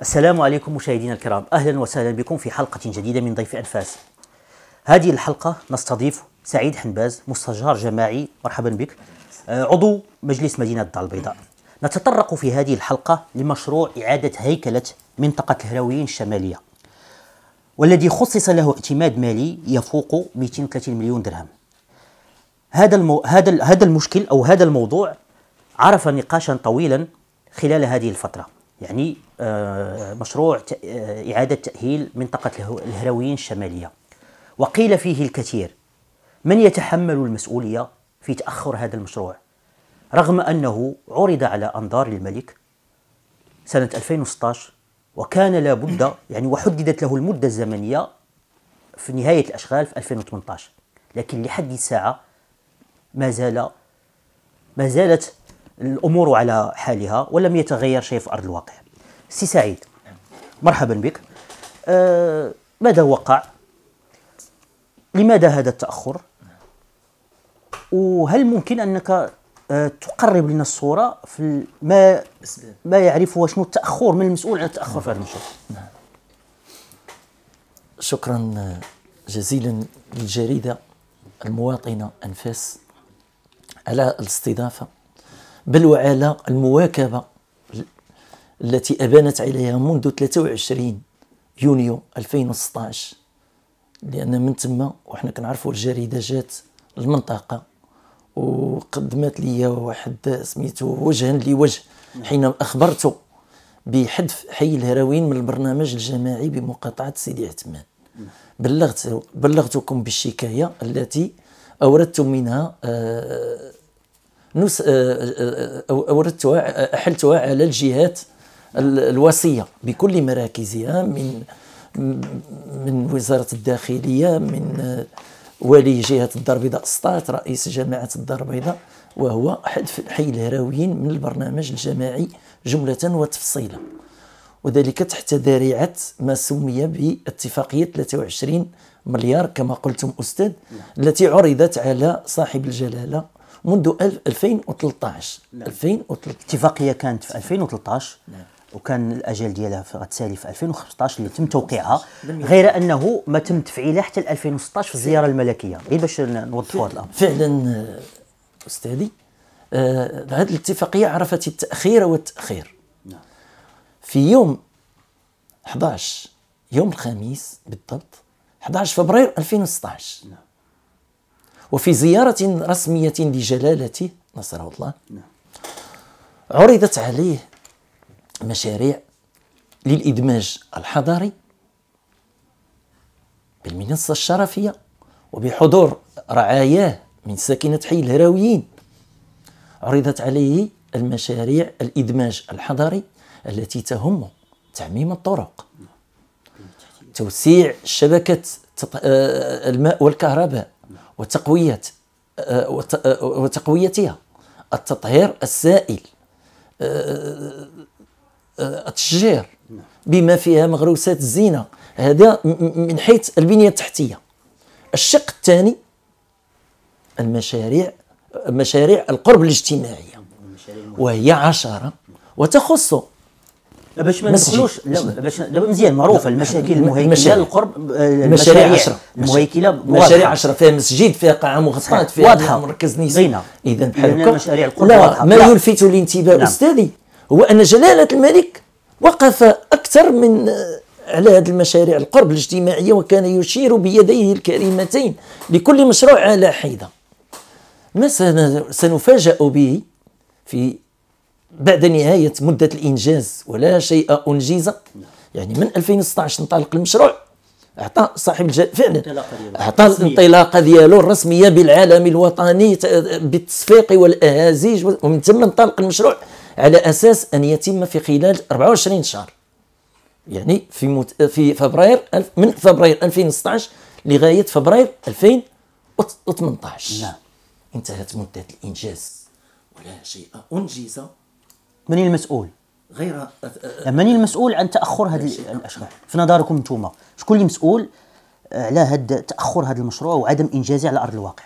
السلام عليكم مشاهدينا الكرام أهلا وسهلا بكم في حلقة جديدة من ضيف أنفاس هذه الحلقة نستضيف سعيد حنباز مستشار جماعي مرحبا بك آه، عضو مجلس مدينة الدار البيضاء نتطرق في هذه الحلقة لمشروع إعادة هيكلة منطقة الهراويين الشمالية والذي خصص له اعتماد مالي يفوق 230 مليون درهم هذا المو... هذا هذا المشكل او هذا الموضوع عرف نقاشا طويلا خلال هذه الفتره يعني آه، مشروع آه، إعادة تأهيل منطقة الهرويين الشمالية وقيل فيه الكثير من يتحمل المسؤولية في تأخر هذا المشروع رغم أنه عرض على أنظار الملك سنة 2016 وكان لابد يعني وحددت له المدة الزمنية في نهاية الأشغال في 2018 لكن لحد الساعة ما زال ما زالت الامور على حالها ولم يتغير شيء في ارض الواقع. سي سعيد مرحبا بك. أه ماذا وقع؟ لماذا هذا التاخر؟ وهل ممكن انك أه، تقرب لنا الصوره في ما ما يعرفه شنو التاخر من المسؤول عن التاخر في هذا المشروع؟ نعم. شكرا جزيلا للجريده المواطنه انفاس على الاستضافه بل وعلى المواكبة التي أبانت عليها منذ 23 يونيو 2016 لأن من تما وحنا كنعرفوا الجريدة جات المنطقة وقدمت لي واحد سميتو وجها لوجه حين أخبرته بحذف حي الهروين من البرنامج الجماعي بمقاطعة سيدي عثمان بلغت بلغتكم بالشكاية التي أوردتم منها آه نس آه، آه، آه، اوردتها احلتها على الجهات الوصيه بكل مراكزها من من وزاره الداخليه من ولي جهه الدار البيضاء اسطات رئيس جماعه الدار البيضاء وهو حذف حي الهراويين من البرنامج الجماعي جمله وتفصيلا وذلك تحت ذريعه ما سمي باتفاقيه 23 مليار كما قلتم استاذ نعم. التي عرضت على صاحب الجلاله منذ 2013 نعم. 2013 الاتفاقيه كانت في 2013 نعم. نعم. وكان الاجل ديالها غتسالي في 2015 اللي تم توقيعها غير انه ما تم تفعيلها حتى 2016 في الزياره الملكيه غير إيه باش نوضحوا هذا الامر فعلا استاذي آه هذه الاتفاقيه عرفت التاخير والتاخير نعم. في يوم 11 يوم الخميس بالضبط 11 فبراير 2016 وفي زيارة رسمية لجلالته نصره الله نعم. عرضت عليه مشاريع للإدماج الحضاري بالمنصة الشرفية وبحضور رعاياه من ساكنة حي الهراويين عرضت عليه المشاريع الإدماج الحضري التي تهم تعميم الطرق نعم. توسيع شبكة آه، الماء والكهرباء وتقوية آه، آه، وتقويتها التطهير السائل آه، التشجير بما فيها مغروسات الزينة هذا من حيث البنية التحتية الشق الثاني المشاريع مشاريع القرب الاجتماعية وهي عشرة وتخص باش ما ندخلوش باش دابا مزيان معروفه المشاكل المهيكله القرب المشاريع 10 المهيكله مشاريع 10 آه، فيها مسجد فيها قاعه مغطاه فيها واضحه مركز نساء نعم. اذا بحال هكا مشاريع القرب لا واضحة. ما يلفت الانتباه نعم. استاذي هو ان جلاله الملك وقف اكثر من آه، على هذه المشاريع القرب الاجتماعيه وكان يشير بيديه الكريمتين لكل مشروع على حيده ما سنفاجأ به في بعد نهاية مدة الإنجاز ولا شيء أنجز يعني من 2016 انطلق المشروع اعطى صاحب الجل... فعلا اعطى الانطلاقه ديالو الرسميه بالعالم الوطني بالتصفيق والاهازيج ومن ثم انطلق المشروع على اساس ان يتم في خلال 24 شهر يعني في مت... في فبراير الف... من فبراير 2016 لغايه فبراير 2018 لا نعم. انتهت مده الانجاز ولا شيء انجز من المسؤول غير يعني من المسؤول عن تاخر هذه الاشغال في نظركم انتم شكون اللي مسؤول على آه، هذا تاخر هذا المشروع وعدم انجازه على ارض الواقع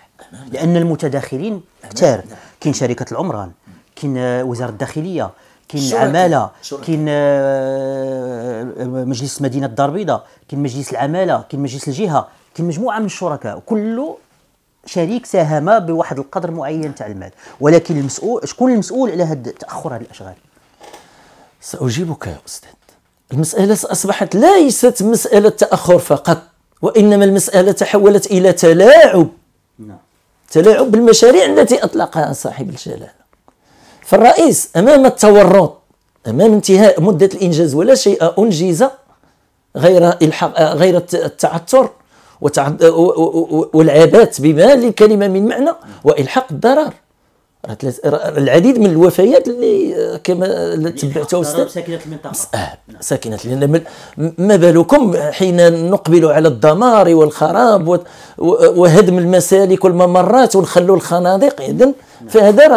لان المتداخلين كثار كاين شركه العمران كاين آه، وزاره الداخليه كاين العماله كاين آه، مجلس مدينه الدار البيضاء كاين مجلس العماله كاين مجلس الجهه كاين مجموعه من الشركاء وكله شريك ساهم بواحد القدر معين تاع المال ولكن المسؤول شكون المسؤول على هذا تاخر هذه الاشغال ساجيبك يا استاذ المساله اصبحت ليست مساله تاخر فقط وانما المساله تحولت الى تلاعب نعم. تلاعب بالمشاريع التي اطلقها صاحب الجلاله فالرئيس امام التورط امام انتهاء مده الانجاز ولا شيء انجز غير الحق غير التعثر والعبات بما للكلمه من معنى والحاق الضرر العديد من الوفيات اللي آه، كما تبعتها استاذ ساكنه المنطقه آه، نعم. ساكنه لان ما بالكم حين نقبل على الدمار والخراب وهدم المسالك والممرات ونخلوا الخنادق اذا نعم. فهذا راه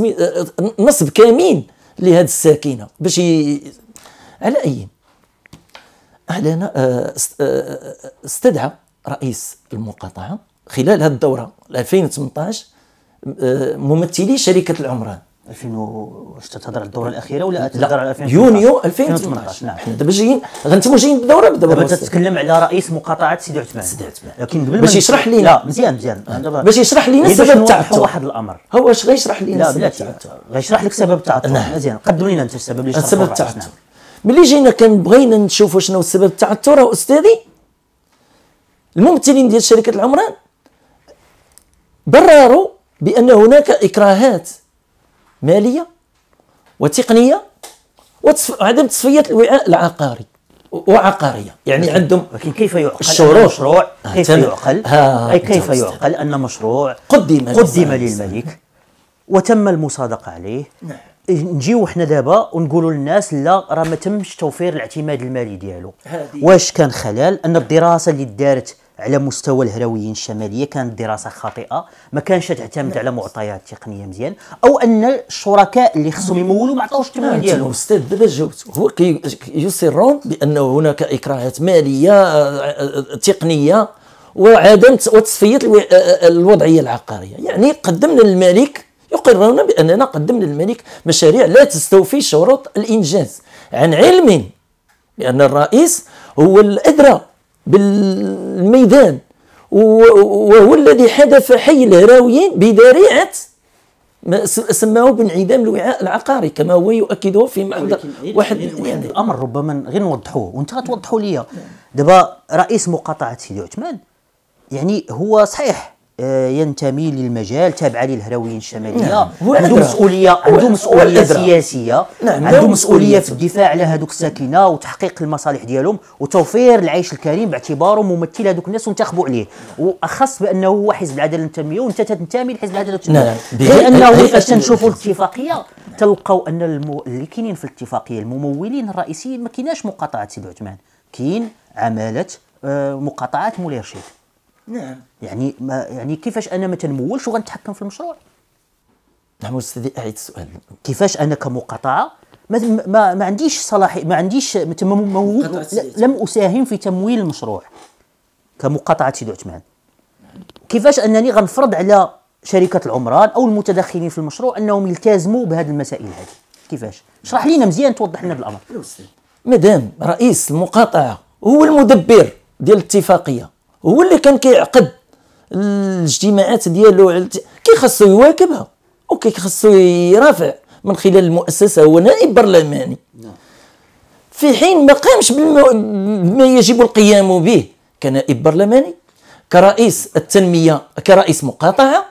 آه، نصب كمين لهذه الساكنه باش على اي أعلن آه، آه، آه، استدعى رئيس المقاطعة خلال هذه الدورة 2018 ممثلي شركة العمران 2000 واش تتهضر على الدوره الاخيره ولا تتهضر على 2000 يونيو 2018 نعم حنا دابا جايين غنتمو جايين بالدوره دابا دابا تتكلم على رئيس مقاطعه سيدي عثمان سيدي عثمان لكن قبل باش يشرح لينا لا مزيان مزيان باش يشرح لينا سبب التعثر واحد الامر هو واش غيشرح لينا لا بلاتي غيشرح لك سبب التعثر نعم. مزيان قدم لينا انت السبب اللي سبب التعثر ملي جينا كان بغينا نشوفوا شنو السبب تاع الثوره استاذي الممثلين ديال شركه العمران برروا بان هناك اكراهات ماليه وتقنيه وعدم تصفيه الوعاء العقاري وعقاريه يعني إيه. عندهم لكن كيف يعقل الشروع مشروع كيف يعقل اي كيف يعقل ان مشروع آه، قدم قدم للملك وتم المصادقه عليه نعم. إيه، نجيو حنا دابا ونقولوا للناس لا راه ما تمش توفير الاعتماد المالي ديالو واش كان خلل ان الدراسه اللي دارت على مستوى الهرويين الشماليه كانت دراسه خاطئه ما كانش تعتمد على معطيات تقنيه مزيان او ان الشركاء اللي خصهم يمولوا ما عطاوش التمويل ديالهم استاذ دابا جاوبت هو يصرون بان هناك اكراهات ماليه آه، آه، تقنيه وعدم وتصفيه آه، الوضعيه العقاريه يعني قدمنا للملك يقررون بأننا قدمنا للملك مشاريع لا تستوفي شروط الإنجاز عن علم بأن الرئيس هو الأدرى بالميدان وهو الذي حدث حي الهراويين بذريعة ما سماه بانعدام الوعاء العقاري كما هو يؤكده في محضر واحد يعني الامر ربما غير نوضحوه وانت غتوضحوا لي دابا رئيس مقاطعه سيدي عثمان يعني هو صحيح آه، ينتمي للمجال تابعه للهراويين الشماليه نعم. عنده مسؤوليه عنده مسؤوليه سياسيه نعم. عنده مسؤوليه في الدفاع على هذوك الساكنه وتحقيق المصالح ديالهم وتوفير العيش الكريم باعتباره ممثل هذوك الناس وانتخبوا عليه واخص بانه هو حزب العداله التنميه وانت تنتمي لحزب العداله والتنميه لانه فاش تنشوفوا الاتفاقيه تلقاو ان المو... اللي كاينين في الاتفاقيه الممولين الرئيسيين ما كيناش مقاطعه سيدي عثمان كاين عماله آه، مقاطعه مولاي رشيد نعم يعني ما يعني كيفاش انا ما تنمولش وغنتحكم في المشروع نعم استاذي اعيد السؤال كيفاش انا كمقاطعه ما ما, ما عنديش صلاحي ما عنديش لم اساهم في تمويل المشروع كمقاطعه سيدي عثمان كيفاش انني غنفرض على شركه العمران او المتدخلين في المشروع انهم يلتزموا بهذه المسائل هذه كيفاش اشرح لينا مزيان توضح لنا بالامر مدام رئيس المقاطعه هو المدبر ديال الاتفاقيه هو اللي كان كيعقد الاجتماعات ديالو كيخصو يواكبها وكيخصو يرافع من خلال المؤسسه هو نائب برلماني نعم. في حين ما قامش بما يجب القيام به كنائب برلماني كرئيس التنميه كرئيس مقاطعه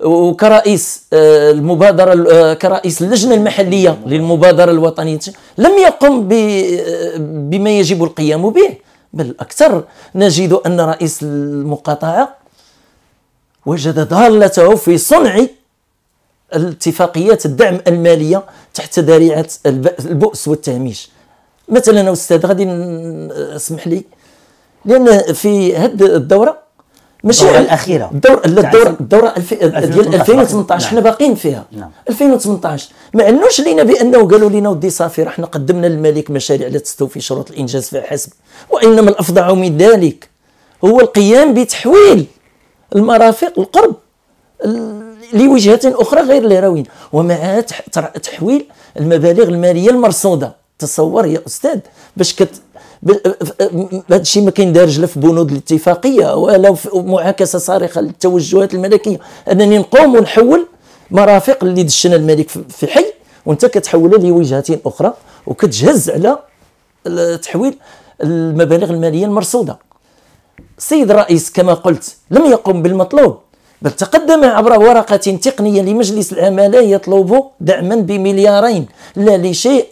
وكرئيس آه، المبادره آه، كرئيس اللجنه المحليه للمبادره الوطنيه لم يقم آه، بما يجب القيام به بل أكثر نجد أن رئيس المقاطعة وجد ضالته في صنع اتفاقيات الدعم المالية تحت ذريعة البؤس والتهميش مثلا أستاذ غادي اسمح لي لأن في هذه الدورة ماشي الدوره الاخيره الدور لا الدور الدوره الف... ديال 2018 حنا نعم. باقيين فيها نعم. 2018 ما عندناش لينا بانه قالوا لنا ودي صافي راه حنا قدمنا للملك مشاريع لا تستوفي شروط الانجاز فحسب وانما الافظع من ذلك هو القيام بتحويل المرافق القرب لوجهه اخرى غير الهروين ومع تحويل المبالغ الماليه المرصوده تصور يا استاذ باش كت أه، أه، أه، هذا الشيء ما دارج لا في بنود الاتفاقيه ولا في معاكسه صارخه للتوجهات الملكيه انني نقوم ونحول مرافق اللي دشنا الملك في الحي وانت كتحولها لوجهه اخرى وكتجهز على تحويل المبالغ الماليه المرصوده السيد الرئيس كما قلت لم يقم بالمطلوب بل تقدم عبر ورقة تقنية لمجلس العمالة يطلب دعما بمليارين لا لشيء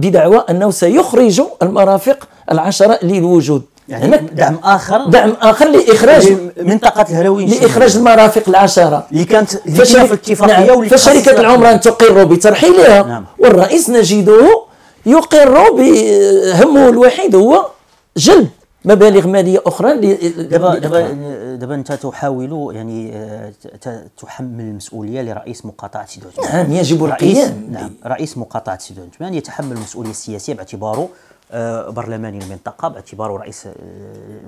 بدعوى انه سيخرج المرافق العشره للوجود يعني دعم اخر دعم اخر لاخراج منطقه الهروين لاخراج المرافق العشره اللي كانت في الاتفاقيه نعم. فشركه العمران تقر بترحيلها نعم. والرئيس نجده يقر بهمه الوحيد هو جلب مبالغ ماليه اخرى دابا دابا دابا انت تحاول يعني آه، تحمل المسؤوليه لرئيس مقاطعه سيدي عثمان نعم يجب القيام نعم رئيس مقاطعه سيدي عثمان يتحمل المسؤوليه السياسيه باعتباره برلماني المنطقه باعتباره رئيس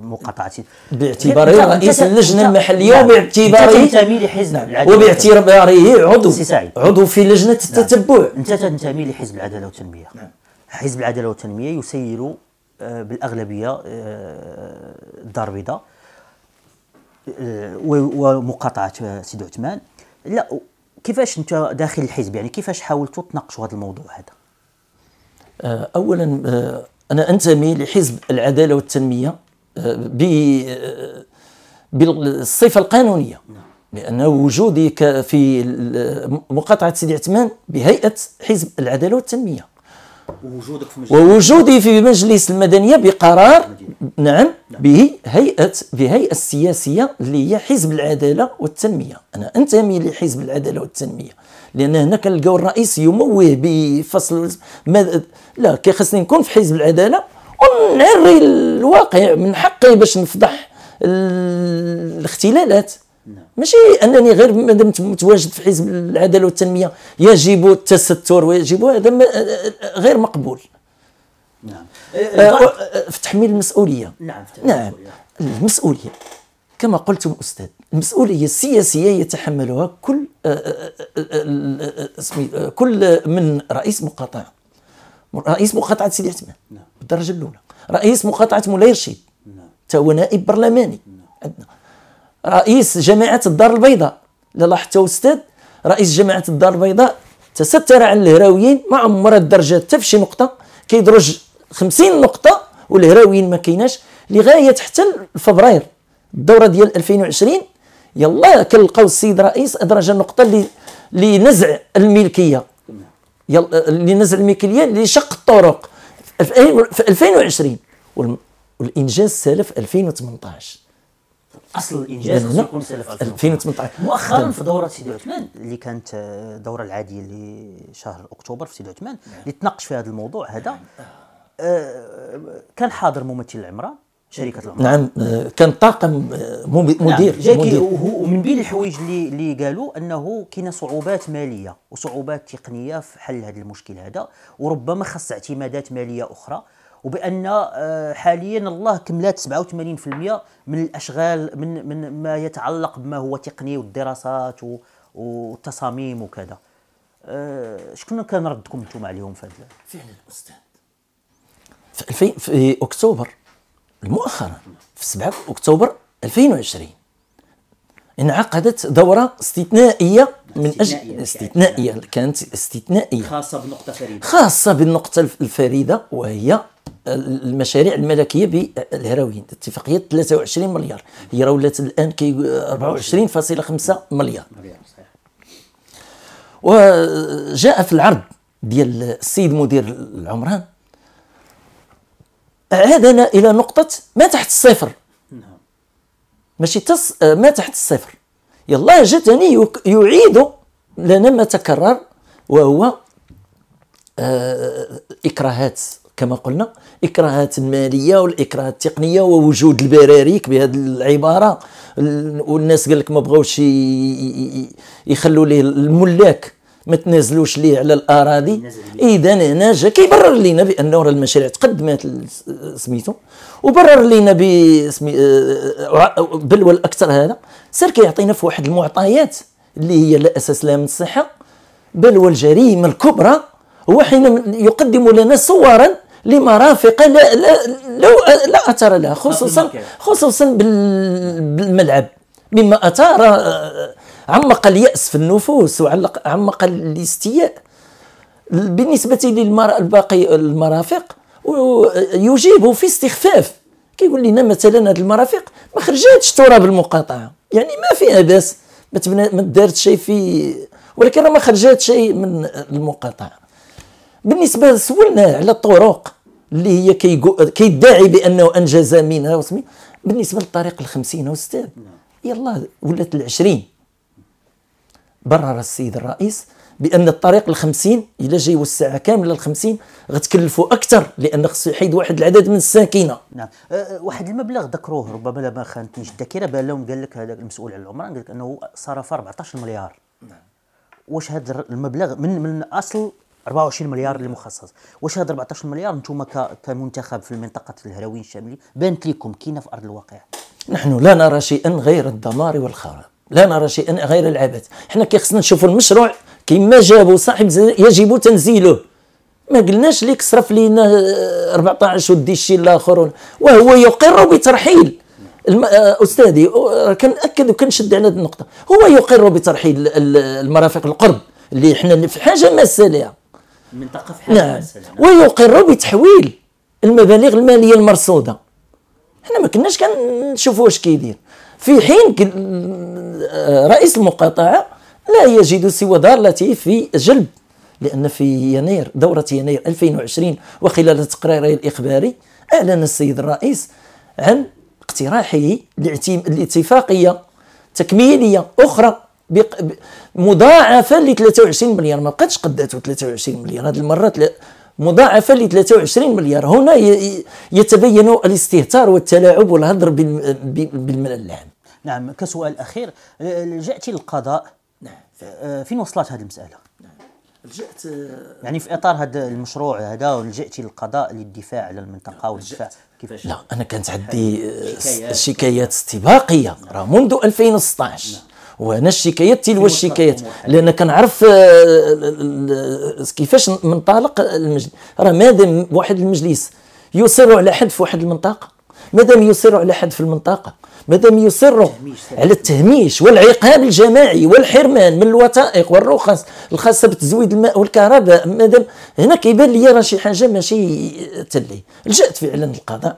مقاطعه باعتباره رئيس اللجنه المحليه وباعتباره تنتمي لحزب نعم، وباعتباره عضو عضو في لجنه نعم. التتبع انت تنتمي لحزب العداله والتنميه نعم. حزب العداله والتنميه يسير آه، بالاغلبيه الدار آه، البيضاء آه، ومقاطعه سيدي عثمان لا كيفاش انت داخل الحزب يعني كيفاش حاولتوا تناقشوا هذا الموضوع هذا اولا انا انتمي لحزب العداله والتنميه ب بالصفه القانونيه نعم. لان وجودي في مقاطعه سيدي عثمان بهيئه حزب العداله والتنميه ووجودك في مجلس ووجودي في مجلس المدنيه بقرار نعم،, نعم به هيئه بهيئه السياسيه اللي هي حزب العداله والتنميه انا انتمي لحزب العداله والتنميه لان هنا كنلقاو الرئيس يموه بفصل ماذا لا كيخصني نكون في حزب العداله ونعري الواقع من حقي باش نفضح الاختلالات ماشي انني غير مادام متواجد في حزب العداله والتنميه يجب التستر ويجب هذا غير مقبول نعم آه، آه، آه، في تحميل المسؤوليه نعم في تحميل نعم المسؤوليه, المسؤولية. كما قلتم استاذ المسؤوليه السياسيه يتحملها كل كل من رئيس مقاطعه رئيس مقاطعه سيدي عثمان بالدرجه الاولى رئيس مقاطعه مولاي رشيد نعم. هو نائب برلماني نعم. عندنا رئيس جماعه الدار البيضاء لا لاحظتوا استاذ رئيس جماعه الدار البيضاء تستر على الهراويين ما عمرها الدرجه حتى في شي نقطه كيدرج 50 نقطه والهراويين ما كايناش لغايه حتى فبراير الدوره ديال 2020 يلا كنلقاو السيد رئيس ادرج النقطه اللي لنزع الملكيه يلا لنزع الملكيه لشق الطرق في 2020 والانجاز سالف 2018 اصل الانجاز خصو يكون سنه 2018 مؤخرا طيب. في دوره سيدي عثمان اللي كانت الدوره آه، العاديه اللي شهر اكتوبر في سيدي عثمان اللي نعم. تناقش في هذا الموضوع هذا نعم. آه، كان حاضر ممثل العمران شركه العمران نعم آه، كان طاقم نعم. مدير نعم. جاكي ومن بين الحوايج اللي اللي قالوا انه كاينه صعوبات ماليه وصعوبات تقنيه في حل هذا المشكل هذا وربما خص اعتمادات ماليه اخرى وبان آه، حاليا الله كملات 87% من الاشغال من من ما يتعلق بما هو تقني والدراسات والتصاميم وكذا آه، شكون كان ردكم انتم عليهم في هذا فعلا استاذ في, في اكتوبر مؤخرا في 7 اكتوبر 2020 انعقدت دورة استثنائية من أجل يعني. استثنائية كانت استثنائية خاصة بالنقطة الفريدة خاصة بالنقطة الفريدة وهي المشاريع الملكيه بالهراويين اتفاقيه 23 مليار هي راه ولات الان كي 24.5 مليار وجاء في العرض ديال السيد مدير العمران عادنا الى نقطه ما تحت الصفر نعم. ماشي تص ما تحت الصفر يلا جاتني يعيد لنا ما تكرر وهو آه، اكراهات كما قلنا اكراهات ماليه والاكراهات التقنيه ووجود البراريك بهذه العباره والناس قال لك ما بغاوش يخلوا ليه الملاك ما تنازلوش ليه على الاراضي اذا هنا جا كيبرر لينا بانه راه المشاريع تقدمات سميتو وبرر لينا ب آه، آه، آه، بل والاكثر هذا سير كيعطينا في واحد المعطيات اللي هي لا اساس لها من الصحه بل والجريمه الكبرى هو حين يقدم لنا صورا لمرافق لا لا, لا, لا اثر لها خصوصا خصوصا بالملعب مما اثار آه، عمق الياس في النفوس وعلق عمق الاستياء بالنسبه للمرأة الباقي المرافق يجيب في استخفاف كيقول لنا نعم، مثلا هذه المرافق ما خرجاتش تراب المقاطعه يعني ما فيها باس ما دارت شيء في ولكن ما خرجات شيء من المقاطعه بالنسبه سولنا على الطرق اللي هي كيدعي بانه انجز منها وسمي بالنسبه للطريق ال 50 استاذ نعم. يلا ولات ال 20 برر السيد الرئيس بان الطريق ال 50 الا جاي الساعه كامله ال 50 غتكلفوا اكثر لان خصو يحيد واحد العدد من الساكنه نعم أه،, أه واحد المبلغ ذكروه ربما لا ما خانتنيش الذاكره بان لهم قال لك هذاك المسؤول على العمران قال لك انه صرف 14 مليار نعم واش هذا المبلغ من من اصل 24 مليار اللي مخصص واش هذا 14 مليار انتم كمنتخب في المنطقه الهروين الشمالي بانت لكم كاينه في ارض الواقع نحن لا نرى شيئا غير الدمار والخراب لا نرى شيئا غير العبث حنا كي خصنا نشوفوا المشروع كيما جابوا صاحب يجب تنزيله ما قلناش ليك صرف لينا 14 آه، ودي الشيء الاخر وهو يقر بترحيل آه، استاذي آه، كنأكد وكنشد على هذه النقطه هو يقر بترحيل المرافق القرب اللي حنا في حاجه ماسه ليها المنطقة في حاله نعم. ويقر بتحويل المبالغ المالية المرصودة حنا ما كناش كنشوفوا واش كيدير في حين آه، رئيس المقاطعة لا يجد سوى ضالته في جلب لأن في يناير دورة يناير 2020 وخلال تقريره الإخباري أعلن السيد الرئيس عن اقتراحه لاتفاقية تكميلية أخرى بق... مضاعفه ل 23 مليار ما بقاتش قداتو 23 مليار هذه المره مضاعفه ل 23 مليار هنا يتبين الاستهتار والتلاعب والهدر بالملل العام نعم كسؤال اخير لجأت للقضاء نعم آه، فين وصلت هذه المساله نعم. لجأت آه، يعني في اطار هذا المشروع هذا ولجأت للقضاء للدفاع على المنطقه والدفاع كيفاش لا انا كانت عندي آه، شكايات استباقيه راه منذ 2016 وهنا الشكايات تلو الشكايات لان كنعرف آه، كيفاش منطلق المجلس راه مادام واحد المجلس يصر على حد في واحد المنطقه مادام يصر على حد في المنطقه مادام يصر على التهميش والعقاب الجماعي والحرمان من الوثائق والرخص الخاصه بتزويد الماء والكهرباء مادام هنا كيبان لي راه شي حاجه ماشي تلي لجات فعلا القضاء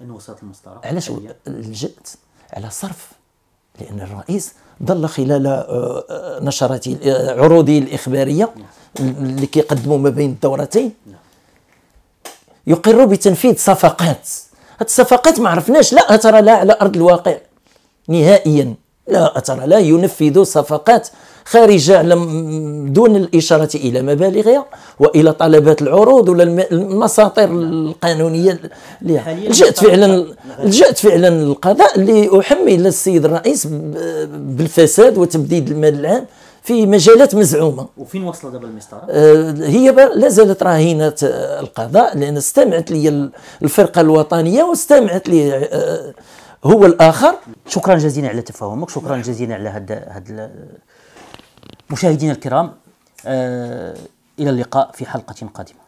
من وسط المسطره علاش لجات على صرف لان الرئيس ظل خلال آه، آه، نشراتي آه، عروضي الإخبارية اللي كيقدموا ما بين الدورتين يقر بتنفيذ صفقات هاد الصفقات ما عرفناش لا أثر لها على أرض الواقع نهائيا لا أثر لا ينفذ صفقات خارجة دون الإشارة إلى مبالغها وإلى طلبات العروض ولا المساطير القانونية لجأت فعلا لجأت فعلا القضاء لأحمل السيد الرئيس بالفساد وتبديد المال العام في مجالات مزعومه وفين وصل دابا المسطره آه، هي لا زالت راهينه القضاء لان استمعت لي الفرقه الوطنيه واستمعت لي آه، هو الاخر شكرا جزيلا على تفاهمك شكرا جزيلا على هذا هذا مشاهدينا الكرام آه إلى اللقاء في حلقة قادمة